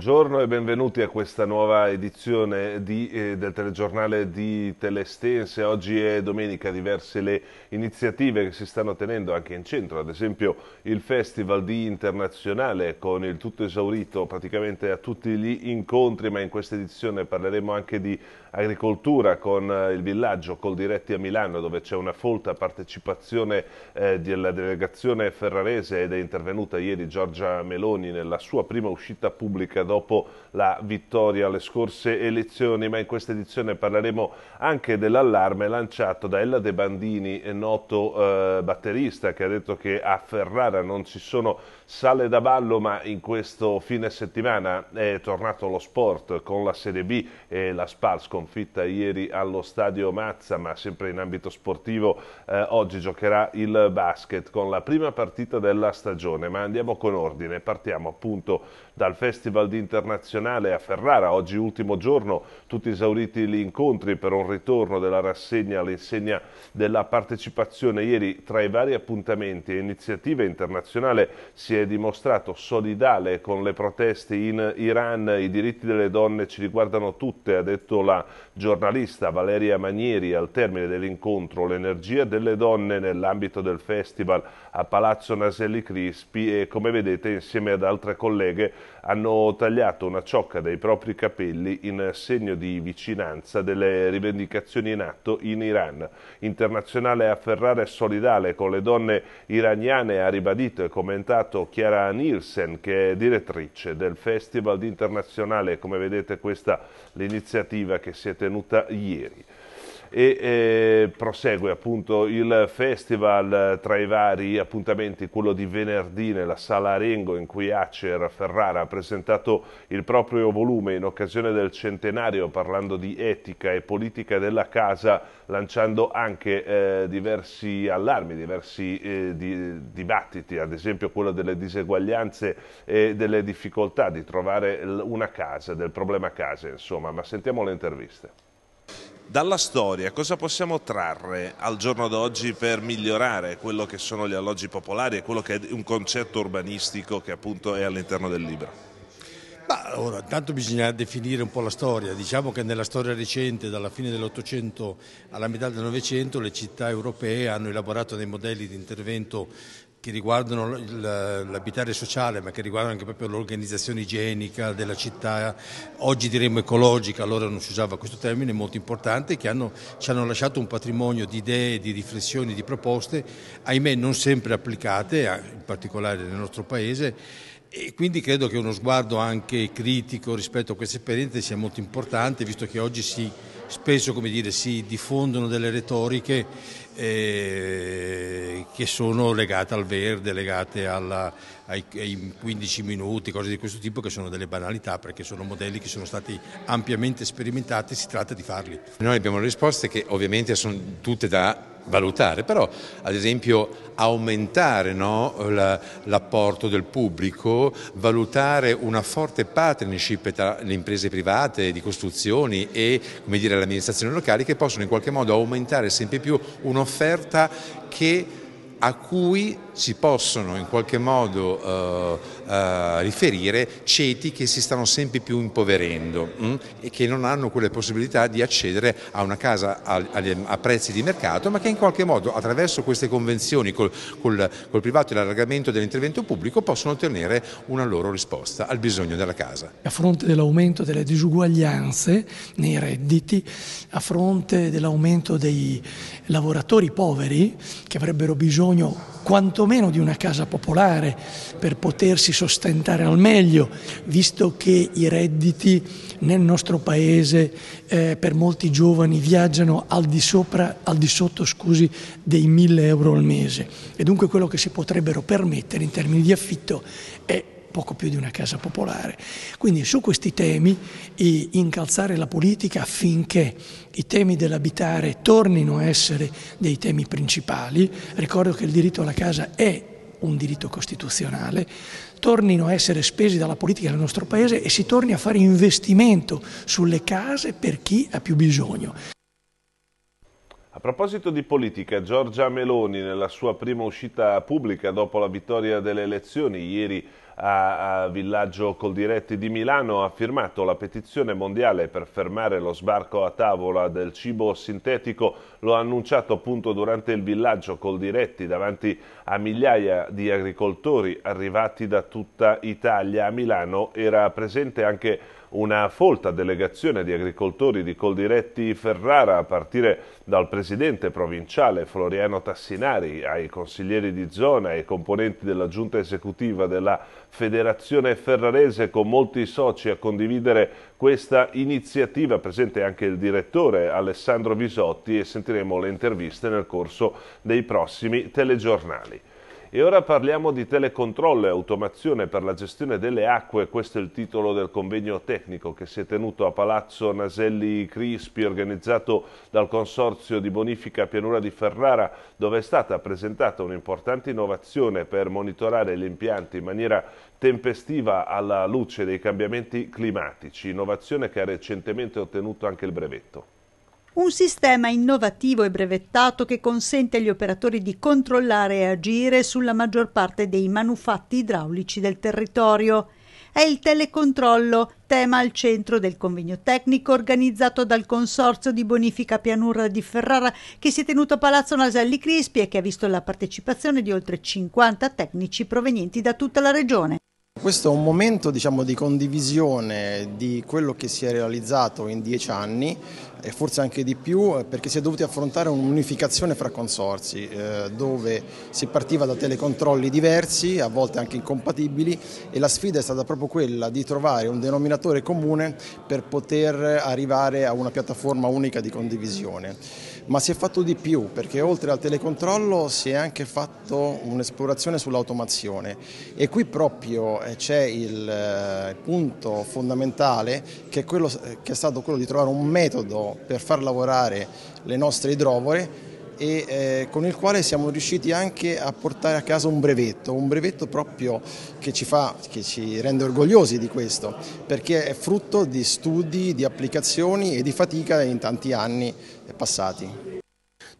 Buongiorno e benvenuti a questa nuova edizione di, eh, del telegiornale di Telestense. Oggi è domenica, diverse le iniziative che si stanno tenendo anche in centro, ad esempio il Festival di Internazionale con il tutto esaurito praticamente a tutti gli incontri, ma in questa edizione parleremo anche di agricoltura con eh, il villaggio Col Diretti a Milano dove c'è una folta partecipazione eh, della delegazione ferrarese ed è intervenuta ieri Giorgia Meloni nella sua prima uscita pubblica dopo la vittoria alle scorse elezioni, ma in questa edizione parleremo anche dell'allarme lanciato da Ella De Bandini, eh, noto eh, batterista, che ha detto che a Ferrara non ci sono sale da ballo ma in questo fine settimana è tornato lo sport con la Serie B e la Spal sconfitta ieri allo stadio Mazza ma sempre in ambito sportivo eh, oggi giocherà il basket con la prima partita della stagione ma andiamo con ordine partiamo appunto dal Festival di Internazionale a Ferrara oggi ultimo giorno tutti esauriti gli incontri per un ritorno della rassegna all'insegna della partecipazione ieri tra i vari appuntamenti e iniziative internazionali si è è dimostrato solidale con le proteste in Iran, i diritti delle donne ci riguardano tutte, ha detto la giornalista Valeria Manieri al termine dell'incontro, l'energia delle donne nell'ambito del festival a Palazzo Naselli Crispi e come vedete insieme ad altre colleghe hanno tagliato una ciocca dei propri capelli in segno di vicinanza delle rivendicazioni in atto in Iran. Internazionale a Ferrara è solidale con le donne iraniane, ha ribadito e commentato Chiara Nielsen che è direttrice del Festival Internazionale, come vedete questa l'iniziativa che si è tenuta ieri e eh, prosegue appunto il festival eh, tra i vari appuntamenti, quello di venerdì nella sala Arengo in cui Acer Ferrara ha presentato il proprio volume in occasione del centenario parlando di etica e politica della casa lanciando anche eh, diversi allarmi, diversi eh, di, dibattiti, ad esempio quello delle diseguaglianze e delle difficoltà di trovare una casa, del problema casa insomma, ma sentiamo le interviste. Dalla storia cosa possiamo trarre al giorno d'oggi per migliorare quello che sono gli alloggi popolari e quello che è un concetto urbanistico che appunto è all'interno del libro? Ma ora, tanto bisogna definire un po' la storia, diciamo che nella storia recente, dalla fine dell'Ottocento alla metà del Novecento, le città europee hanno elaborato dei modelli di intervento che riguardano l'abitare sociale ma che riguardano anche proprio l'organizzazione igienica della città, oggi diremmo ecologica, allora non si usava questo termine, molto importante, che hanno, ci hanno lasciato un patrimonio di idee, di riflessioni, di proposte, ahimè non sempre applicate, in particolare nel nostro Paese e quindi credo che uno sguardo anche critico rispetto a queste esperienze sia molto importante, visto che oggi si, spesso dire, si diffondono delle retoriche eh, che sono legate al verde, legate alla, ai, ai 15 minuti, cose di questo tipo, che sono delle banalità, perché sono modelli che sono stati ampiamente sperimentati, e si tratta di farli. Noi abbiamo risposte che ovviamente sono tutte da valutare, però ad esempio aumentare no, l'apporto del pubblico, valutare una forte partnership tra le imprese private di costruzioni e le amministrazioni locali che possono in qualche modo aumentare sempre più un'offerta a cui si possono in qualche modo eh, eh, riferire ceti che si stanno sempre più impoverendo mh, mm, e che non hanno quelle possibilità di accedere a una casa a, a, a, prezzi di mercato, ma che in qualche modo attraverso queste convenzioni col, col, col privato e l'allargamento dell'intervento pubblico possono ottenere una loro risposta al bisogno della casa. A fronte dell'aumento delle disuguaglianze nei redditi, a fronte dell'aumento dei lavoratori poveri che avrebbero bisogno quantomeno di una casa popolare per potersi sostentare al meglio, visto che i redditi nel nostro paese eh, per molti giovani viaggiano al di, sopra, al di sotto scusi, dei 1000 euro al mese e dunque quello che si potrebbero permettere in termini di affitto è poco più di una casa popolare. Quindi su questi temi incalzare la politica affinché i temi dell'abitare tornino a essere dei temi principali. Ricordo che il diritto alla casa è un diritto costituzionale, tornino a essere spesi dalla politica del nostro Paese e si torni a fare investimento sulle case per chi ha più bisogno. A proposito di politica, Giorgia Meloni nella sua prima uscita pubblica dopo la vittoria delle elezioni ieri a, Villaggio Coldiretti di Milano ha firmato la petizione mondiale per fermare lo sbarco a tavola del cibo sintetico, lo ha annunciato appunto durante il villaggio Coldiretti davanti a migliaia di agricoltori arrivati da tutta Italia. A Milano era presente anche una folta delegazione di agricoltori di Coldiretti Ferrara a partire dal presidente provinciale Floriano Tassinari ai consiglieri di zona e componenti della giunta esecutiva della Federazione Ferrarese con molti soci a condividere questa iniziativa, presente anche il direttore Alessandro Visotti e sentiremo le interviste nel corso dei prossimi telegiornali. E ora parliamo di telecontrollo e automazione per la gestione delle acque, questo è il titolo del convegno tecnico che si è tenuto a Palazzo Naselli Crispi organizzato dal Consorzio di Bonifica Pianura di Ferrara dove è stata presentata un'importante innovazione per monitorare gli impianti in maniera tempestiva alla luce dei cambiamenti climatici, innovazione che ha recentemente ottenuto anche il brevetto un sistema innovativo e brevettato che consente agli operatori di controllare e agire sulla maggior parte dei manufatti idraulici del territorio. È il telecontrollo, tema al centro del convegno tecnico organizzato dal Consorzio di Bonifica Pianura di Ferrara che si è tenuto a Palazzo Naselli Crispi e che ha visto la partecipazione di oltre 50 tecnici provenienti da tutta la regione. Questo è un momento diciamo, di condivisione di quello che si è realizzato in dieci anni e forse anche di più eh, perché si è dovuti affrontare un'unificazione fra consorsi eh, dove si partiva da telecontrolli diversi, a volte anche incompatibili e la sfida è stata proprio quella di trovare un denominatore comune per poter arrivare a una piattaforma unica di condivisione ma si è fatto di più perché oltre al telecontrollo si è anche fatto un'esplorazione sull'automazione e qui proprio eh, c'è il eh, punto fondamentale che è, quello, eh, che è stato quello di trovare un metodo per far lavorare le nostre idrovore e eh, con il quale siamo riusciti anche a portare a casa un brevetto, un brevetto proprio che ci, fa, che ci rende orgogliosi di questo, perché è frutto di studi, di applicazioni e di fatica in tanti anni passati.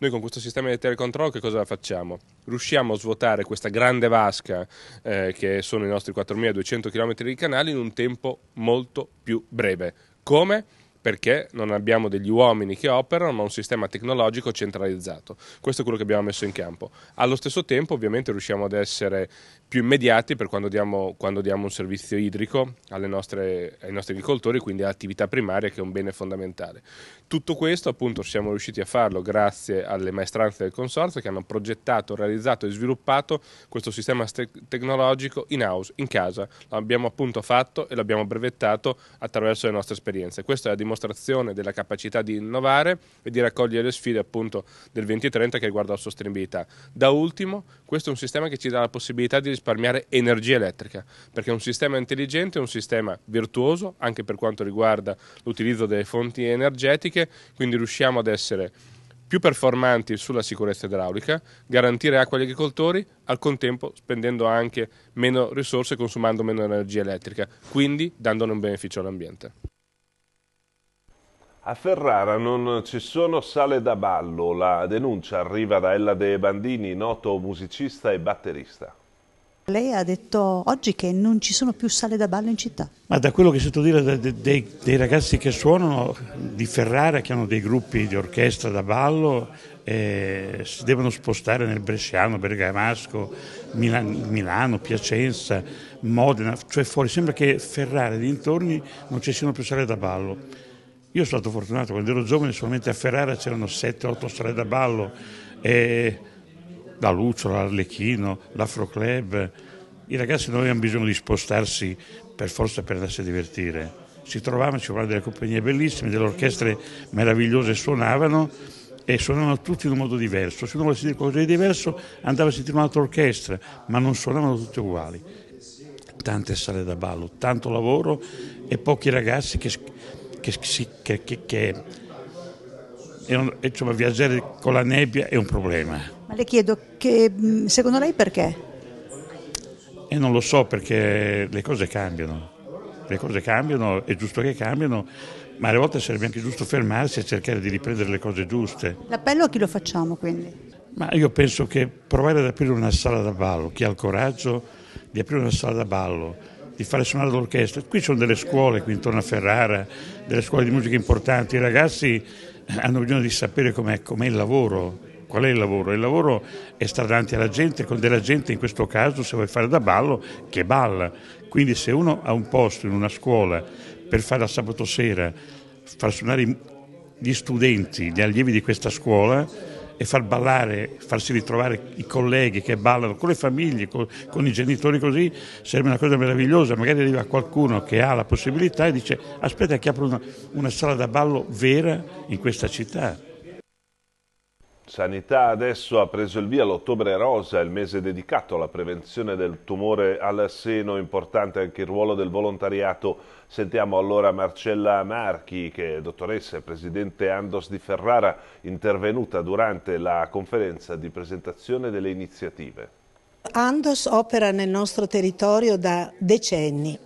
Noi con questo sistema di telecontrollo che cosa facciamo? Riusciamo a svuotare questa grande vasca eh, che sono i nostri 4200 km di canali in un tempo molto più breve. Come? perché non abbiamo degli uomini che operano, ma un sistema tecnologico centralizzato. Questo è quello che abbiamo messo in campo. Allo stesso tempo, ovviamente, riusciamo ad essere più immediati per quando diamo, quando diamo un servizio idrico nostre, ai nostri agricoltori, quindi all'attività primaria, che è un bene fondamentale. Tutto questo, appunto, siamo riusciti a farlo grazie alle maestranze del Consorzio che hanno progettato, realizzato e sviluppato questo sistema tecnologico in house, in casa. L'abbiamo appunto fatto e l'abbiamo brevettato attraverso le nostre esperienze. Questa è dimostrazione della capacità di innovare e di raccogliere le sfide appunto del 2030 che riguarda la sostenibilità. Da ultimo, questo è un sistema che ci dà la possibilità di risparmiare energia elettrica, perché è un sistema intelligente è un sistema virtuoso anche per quanto riguarda l'utilizzo delle fonti energetiche, quindi riusciamo ad essere più performanti sulla sicurezza idraulica, garantire acqua agli agricoltori, al contempo spendendo anche meno risorse e consumando meno energia elettrica, quindi dandone un beneficio all'ambiente. A Ferrara non ci sono sale da ballo, la denuncia arriva da Ella De Bandini, noto musicista e batterista. Lei ha detto oggi che non ci sono più sale da ballo in città. Ma da quello che sento dire dei, dei, dei ragazzi che suonano di Ferrara, che hanno dei gruppi di orchestra da ballo, eh, si devono spostare nel Bresciano, Bergamasco, Milano, Milano, Piacenza, Modena, cioè fuori. Sembra che Ferrara e dintorni non ci siano più sale da ballo io sono stato fortunato, quando ero giovane solamente a Ferrara c'erano 7-8 strade da ballo, e la Lucio, l'Arlecchino, l'Afroclub. I ragazzi non avevano bisogno di spostarsi per forza per andarsi a divertire. Si trovavano, ci trovavano delle compagnie bellissime, delle orchestre meravigliose suonavano e suonavano tutti in un modo diverso. Se uno voleva sentire qualcosa di diverso andava a sentire un'altra orchestra, ma non suonavano tutti uguali. Tante sale da ballo, tanto lavoro e pochi ragazzi che che, che, che, che un, insomma, viaggiare con la nebbia è un problema. Ma le chiedo, che, mm, secondo lei perché? E non lo so perché le cose cambiano, le cose cambiano, è giusto che cambiano, ma alle volte sarebbe anche giusto fermarsi e cercare di riprendere le cose giuste. L'appello a chi lo facciamo quindi? Ma io penso che provare ad aprire una sala da ballo, chi ha il coraggio di aprire una sala da ballo, di fare suonare l'orchestra. Qui ci sono delle scuole, qui intorno a Ferrara, delle scuole di musica importanti, i ragazzi eh, hanno bisogno di sapere com'è, com'è il lavoro, qual è il lavoro? Il lavoro è stare davanti alla gente, con della gente in questo caso se vuoi fare da ballo che balla. Quindi se uno ha un posto in una scuola per fare a sabato sera, far suonare gli studenti, gli allievi di questa scuola, e far ballare, farsi ritrovare i colleghi che ballano con le famiglie, con, con i genitori così, sarebbe una cosa meravigliosa, magari arriva qualcuno che ha la possibilità e dice aspetta che apro una, una sala da ballo vera in questa città. Sanità adesso ha preso il via l'ottobre rosa, il mese dedicato alla prevenzione del tumore al seno, importante anche il ruolo del volontariato. Sentiamo allora Marcella Marchi, che è dottoressa e presidente Andos di Ferrara, intervenuta durante la conferenza di presentazione delle iniziative. Andos opera nel nostro territorio da decenni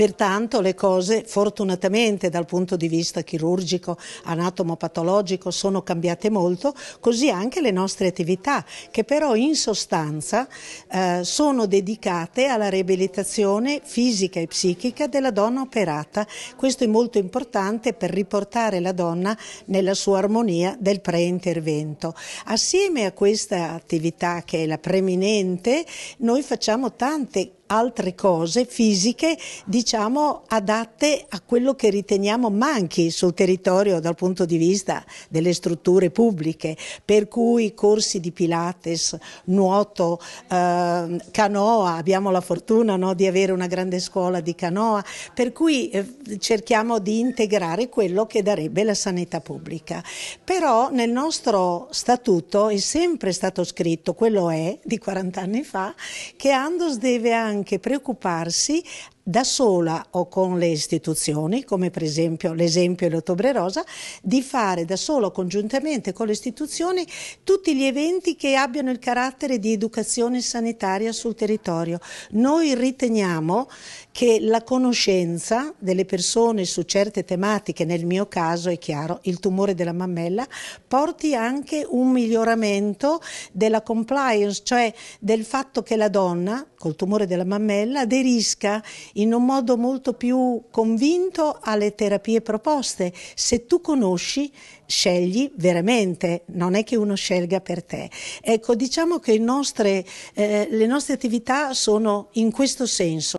Pertanto le cose fortunatamente dal punto di vista chirurgico, anatomopatologico sono cambiate molto, così anche le nostre attività che però in sostanza eh, sono dedicate alla riabilitazione fisica e psichica della donna operata. Questo è molto importante per riportare la donna nella sua armonia del pre-intervento. Assieme a questa attività che è la preminente, noi facciamo tante cose altre cose fisiche diciamo adatte a quello che riteniamo manchi sul territorio dal punto di vista delle strutture pubbliche, per cui corsi di pilates, nuoto, eh, canoa, abbiamo la fortuna no, di avere una grande scuola di canoa, per cui eh, cerchiamo di integrare quello che darebbe la sanità pubblica. Però nel nostro statuto è sempre stato scritto, quello è di 40 anni fa, che Andos deve anche anche preoccuparsi da sola o con le istituzioni, come per esempio l'esempio è l'Ottobre Rosa, di fare da solo congiuntamente con le istituzioni tutti gli eventi che abbiano il carattere di educazione sanitaria sul territorio. Noi riteniamo che la conoscenza delle persone su certe tematiche, nel mio caso è chiaro, il tumore della mammella, porti anche un miglioramento della compliance, cioè del fatto che la donna col tumore della mammella aderisca in un modo molto più convinto alle terapie proposte. Se tu conosci, scegli veramente, non è che uno scelga per te. Ecco, diciamo che nostre, eh, le nostre attività sono in questo senso.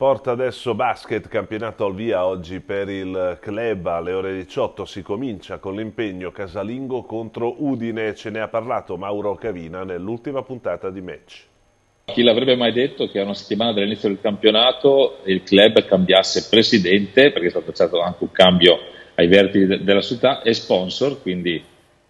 Porta adesso basket, campionato al via oggi per il club, alle ore 18 si comincia con l'impegno casalingo contro Udine, ce ne ha parlato Mauro Cavina nell'ultima puntata di match. Chi l'avrebbe mai detto che a una settimana dall'inizio del campionato il club cambiasse presidente, perché è stato fatto anche un cambio ai vertici della società, e sponsor, quindi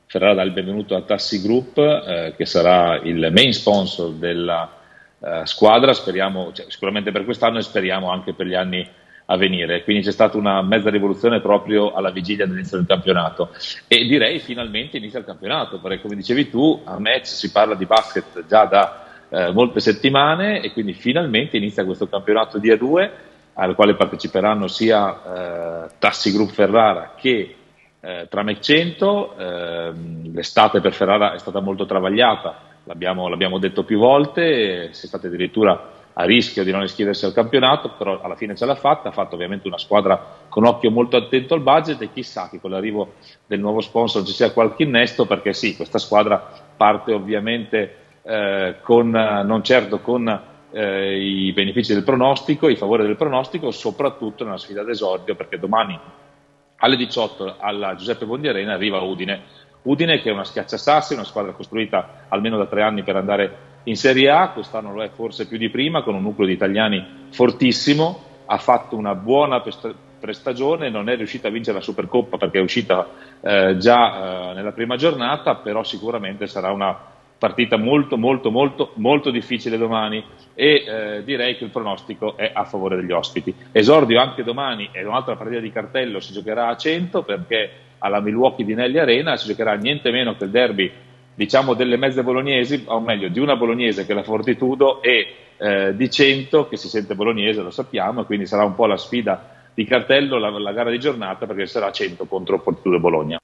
Ferrara dà il benvenuto a Tassi Group, eh, che sarà il main sponsor della eh, squadra, speriamo, cioè, sicuramente per quest'anno e speriamo anche per gli anni a venire. Quindi c'è stata una mezza rivoluzione proprio alla vigilia dell'inizio del campionato e direi finalmente inizia il campionato, perché come dicevi tu a Metz si parla di basket già da eh, molte settimane e quindi finalmente inizia questo campionato di A2 al quale parteciperanno sia eh, Tassi Group Ferrara che eh, Tramec 100, ehm, l'estate per Ferrara è stata molto travagliata l'abbiamo, l'abbiamo detto più volte, si è stata addirittura a rischio di non iscriversi al campionato, però alla fine ce l'ha fatta, ha fatto ovviamente una squadra con occhio molto attento al budget e chissà che con l'arrivo del nuovo sponsor ci sia qualche innesto, perché sì, questa squadra parte ovviamente eh, con, non certo con eh, i benefici del pronostico, i favori del pronostico, soprattutto nella sfida d'esordio, perché domani alle 18 alla Giuseppe Bondi Arena arriva Udine Udine, che è una schiacciasassi, una squadra costruita almeno da tre anni per andare in Serie A, quest'anno lo è forse più di prima, con un nucleo di italiani fortissimo, ha fatto una buona prestagione, non è riuscita a vincere la Supercoppa perché è uscita eh, già eh, nella prima giornata, però sicuramente sarà una partita molto molto molto molto difficile domani e eh, direi che il pronostico è a favore degli ospiti. Esordio anche domani è un'altra partita di cartello, si giocherà a 100 perché alla Milwaukee di Nelly Arena, si giocherà niente meno che il derby diciamo delle mezze bolognesi, o meglio di una bolognese che è la Fortitudo e eh, di Cento che si sente bolognese, lo sappiamo, e quindi sarà un po' la sfida di cartello, la, la gara di giornata perché sarà Cento contro Fortitudo e Bologna.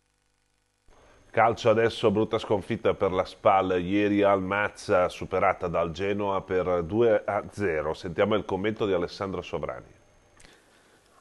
Calcio adesso, brutta sconfitta per la SPAL, ieri al Mazza superata dal Genoa per 2-0. Sentiamo il commento di Alessandro Sovrani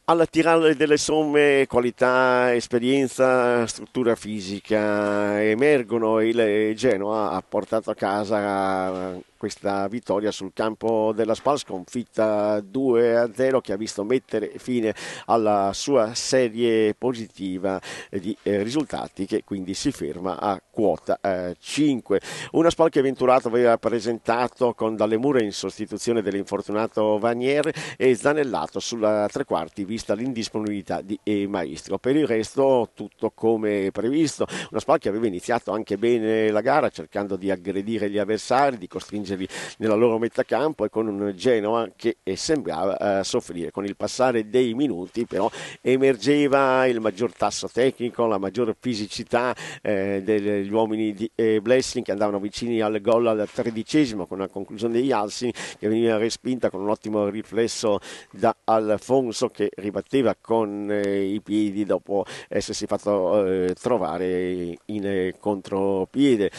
alla tirare delle somme qualità, esperienza, struttura fisica emergono il Genoa ha portato a casa questa vittoria sul campo della Spal, sconfitta 2-0 che ha visto mettere fine alla sua serie positiva di eh, risultati che quindi si ferma a quota 5. Eh, una Spal che Venturato aveva presentato con Dalle Mura in sostituzione dell'infortunato Vanier e Zanellato sulla tre quarti vista l'indisponibilità di eh, Maestro. Per il resto tutto come previsto, una Spal che aveva iniziato anche bene la gara cercando di aggredire gli avversari, di costringere Cagliari nella loro metà campo e con un Genoa che eh, sembrava eh, soffrire. Con il passare dei minuti però emergeva il maggior tasso tecnico, la maggior fisicità eh, degli uomini di eh, Blessing che andavano vicini al gol al tredicesimo con una conclusione degli Alsini che veniva respinta con un ottimo riflesso da Alfonso che ribatteva con eh, i piedi dopo essersi fatto eh, trovare in contropiede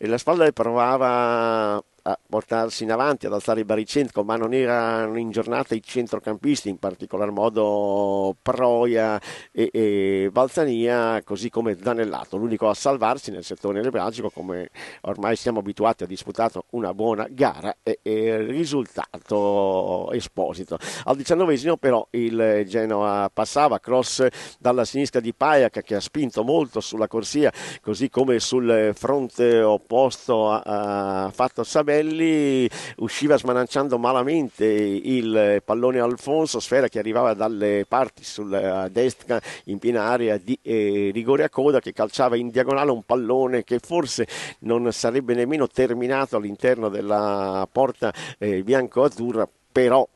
e la spalla provava a portarsi in avanti, ad alzare il baricentro, ma non erano in giornata i centrocampisti, in particolar modo Proia e, e, Balzania, così come Zanellato, l'unico a salvarsi nel settore nebragico, come ormai siamo abituati, ha disputato una buona gara e, e risultato esposito. Al diciannovesimo però il Genoa passava, cross dalla sinistra di Paiac che ha spinto molto sulla corsia, così come sul fronte opposto posto ha fatto Sabelli, usciva smananciando malamente il pallone Alfonso, sfera che arrivava dalle parti sulla destra in piena area di eh, rigore a coda che calciava in diagonale un pallone che forse non sarebbe nemmeno terminato all'interno della porta eh, bianco-azzurra, però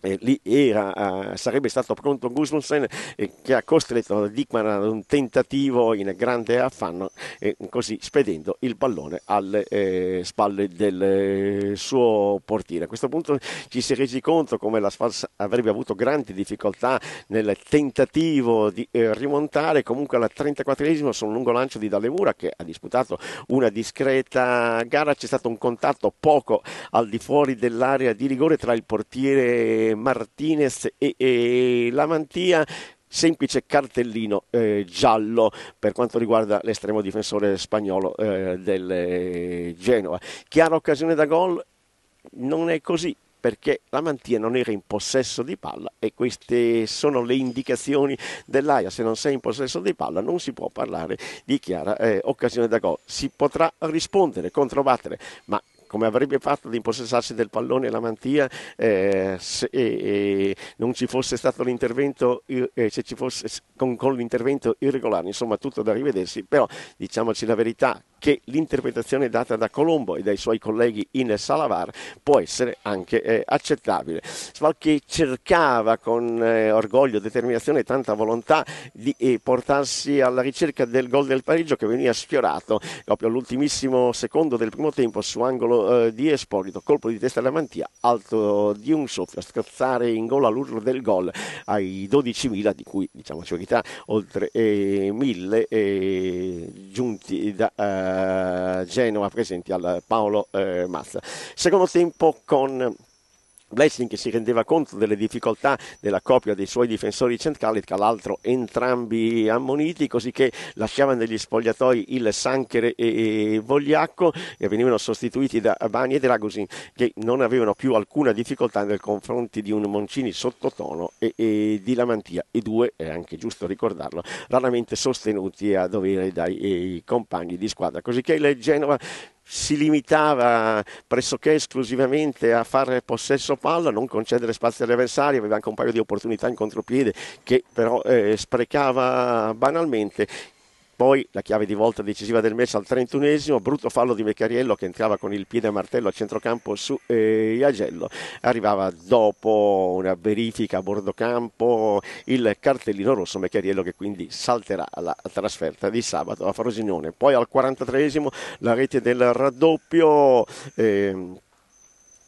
lì era, sarebbe stato pronto Gusmussen eh, che ha costretto Dickman ad un tentativo in grande affanno eh, così spedendo il pallone alle eh, spalle del suo portiere. A questo punto ci si è resi conto come la Sfals avrebbe avuto grandi difficoltà nel tentativo di rimontare comunque alla 34esima su un lungo lancio di Dalevura che ha disputato una discreta gara c'è stato un contatto poco al di fuori dell'area di rigore tra il portiere Martinez e, e Mantia semplice cartellino eh, giallo per quanto riguarda l'estremo difensore spagnolo eh, del eh, Genoa. Chiara occasione da gol? Non è così perché la Mantia non era in possesso di palla e queste sono le indicazioni dell'AIA. Se non sei in possesso di palla non si può parlare di chiara eh, occasione da gol. Si potrà rispondere, controbattere, ma come avrebbe fatto ad impossessarsi del pallone e la mantia eh, se eh, non ci fosse stato l'intervento, eh, eh, se ci fosse con, con l'intervento irregolare, insomma tutto da rivedersi, però diciamoci la verità, che l'interpretazione data da Colombo e dai suoi colleghi in Salavar può essere anche eh, accettabile. Svalchi cercava con eh, orgoglio, determinazione e tanta volontà di eh, portarsi alla ricerca del gol del Parigi che veniva sfiorato proprio all'ultimissimo secondo del primo tempo su angolo eh, di Esposito, colpo di testa alla mantia, alto di un soffio, a scazzare in gola l'urlo del gol ai 12.000 di cui diciamoci verità oltre 1.000 eh, eh, giunti da eh, Genova presenti al Paolo eh, Mazza. Secondo tempo con Blessing si rendeva conto delle difficoltà della coppia dei suoi difensori centrali, tra l'altro entrambi ammoniti, così che lasciavano negli spogliatoi il Sanchere e Vogliacco e venivano sostituiti da Bani e Dragosin che non avevano più alcuna difficoltà nel confronti di un Moncini sottotono e, e di Lamantia, i due, è anche giusto ricordarlo, raramente sostenuti a dovere dai eh, compagni di squadra, così che il Genova si limitava pressoché esclusivamente a fare possesso palla, non concedere spazio agli avversari, aveva anche un paio di opportunità in contropiede che però eh, sprecava banalmente poi la chiave di volta decisiva del match al 31esimo, brutto fallo di Meccariello che entrava con il piede a martello a centrocampo su eh, Iagello. Arrivava dopo una verifica a bordo campo il cartellino rosso Meccariello che quindi salterà la trasferta di sabato a Frosinone. Poi al 43esimo la rete del raddoppio. Eh,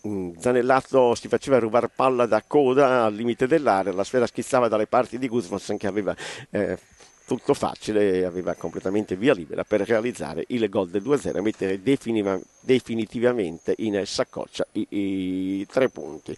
mm, Zanellato si faceva rubare palla da coda al limite dell'area, la sfera schizzava dalle parti di Guzman che aveva eh, tutto facile, aveva completamente via libera per realizzare il gol del 2-0 e mettere definitivamente in saccoccia i, i tre punti.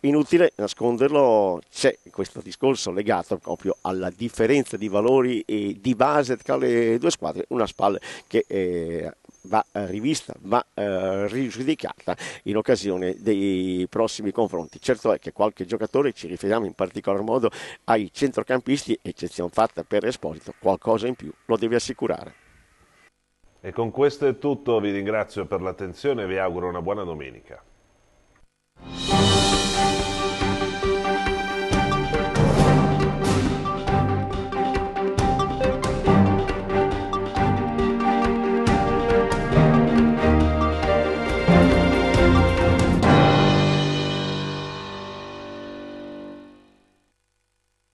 Inutile nasconderlo, c'è questo discorso legato proprio alla differenza di valori e di base tra le due squadre, una spalla che eh, va eh, rivista, va eh, rigiudicata in occasione dei prossimi confronti. Certo è che qualche giocatore, ci riferiamo in particolar modo ai centrocampisti, eccezione fatta per Esposito, qualcosa in più lo deve assicurare. E con questo è tutto, vi ringrazio per l'attenzione e vi auguro una buona domenica.